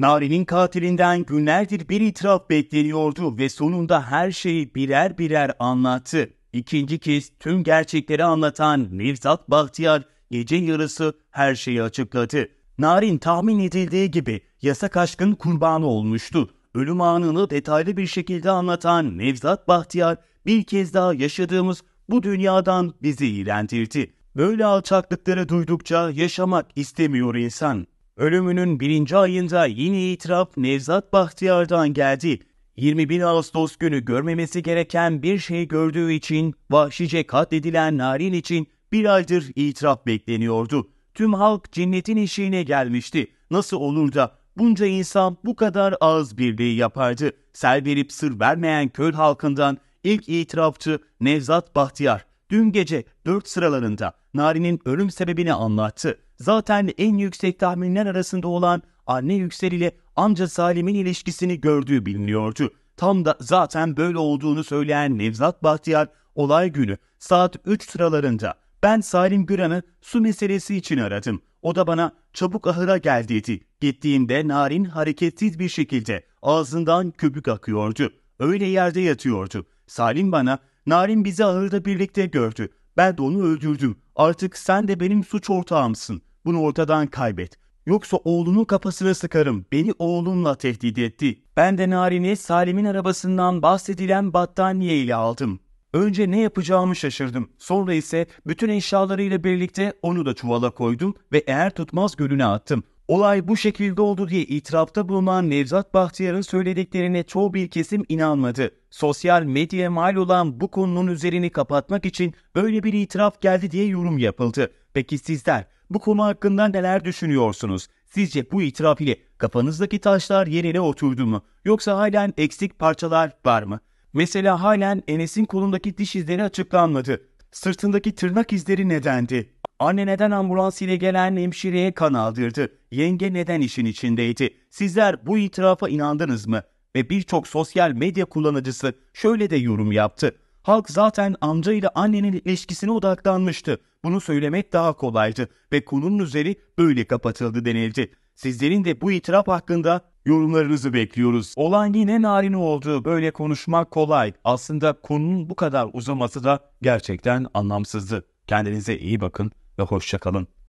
Nari'nin katilinden günlerdir bir itiraf bekleniyordu ve sonunda her şeyi birer birer anlattı. İkinci kez tüm gerçekleri anlatan Nevzat Bahtiyar gece yarısı her şeyi açıkladı. Narin tahmin edildiği gibi yasak aşkın kurbanı olmuştu. Ölüm anını detaylı bir şekilde anlatan Nevzat Bahtiyar bir kez daha yaşadığımız bu dünyadan bizi iğrendirdi. Böyle alçaklıkları duydukça yaşamak istemiyor insan. Ölümünün birinci ayında yine itiraf Nevzat Bahtiyar'dan geldi. 21 Ağustos günü görmemesi gereken bir şey gördüğü için vahşice katledilen Narin için bir aydır itiraf bekleniyordu. Tüm halk cennetin eşiğine gelmişti. Nasıl olur da bunca insan bu kadar ağız birliği yapardı. Sel verip sır vermeyen köl halkından ilk itirafçı Nevzat Bahtiyar dün gece dört sıralarında Narin'in ölüm sebebini anlattı zaten en yüksek tahminler arasında olan anne Yüksel ile amca Salim'in ilişkisini gördüğü biliniyordu. Tam da zaten böyle olduğunu söyleyen Nevzat Bahtiyar olay günü saat 3 sıralarında ben Salim Güran'ı su meselesi için aradım. O da bana çabuk ahıra gel dedi. Gittiğimde narin hareketsiz bir şekilde ağzından köpük akıyordu. Öyle yerde yatıyordu. Salim bana narin bizi ahırda birlikte gördü. Ben de onu öldürdüm. Artık sen de benim suç ortağımsın. Bunu ortadan kaybet. Yoksa oğlunun kafasına sıkarım. Beni oğlumla tehdit etti. Ben de Narin'i Salim'in arabasından bahsedilen battaniye ile aldım. Önce ne yapacağımı şaşırdım. Sonra ise bütün eşyalarıyla birlikte onu da çuvala koydum ve eğer tutmaz gölüne attım. Olay bu şekilde oldu diye itirafta bulunan Nevzat Bahtiyar'ın söylediklerine çoğu bir kesim inanmadı sosyal medyaya mal olan bu konunun üzerini kapatmak için böyle bir itiraf geldi diye yorum yapıldı. Peki sizler bu konu hakkında neler düşünüyorsunuz? Sizce bu itiraf ile kafanızdaki taşlar yerine oturdu mu? Yoksa halen eksik parçalar var mı? Mesela halen Enes'in kolundaki diş izleri açıklanmadı. Sırtındaki tırnak izleri nedendi? Anne neden ambulans ile gelen hemşireye kan aldırdı? Yenge neden işin içindeydi? Sizler bu itirafa inandınız mı? ve birçok sosyal medya kullanıcısı şöyle de yorum yaptı. Halk zaten amca ile annenin ilişkisine odaklanmıştı. Bunu söylemek daha kolaydı ve konunun üzeri böyle kapatıldı denildi. Sizlerin de bu itiraf hakkında yorumlarınızı bekliyoruz. Olan yine narin oldu. Böyle konuşmak kolay. Aslında konunun bu kadar uzaması da gerçekten anlamsızdı. Kendinize iyi bakın ve hoşçakalın.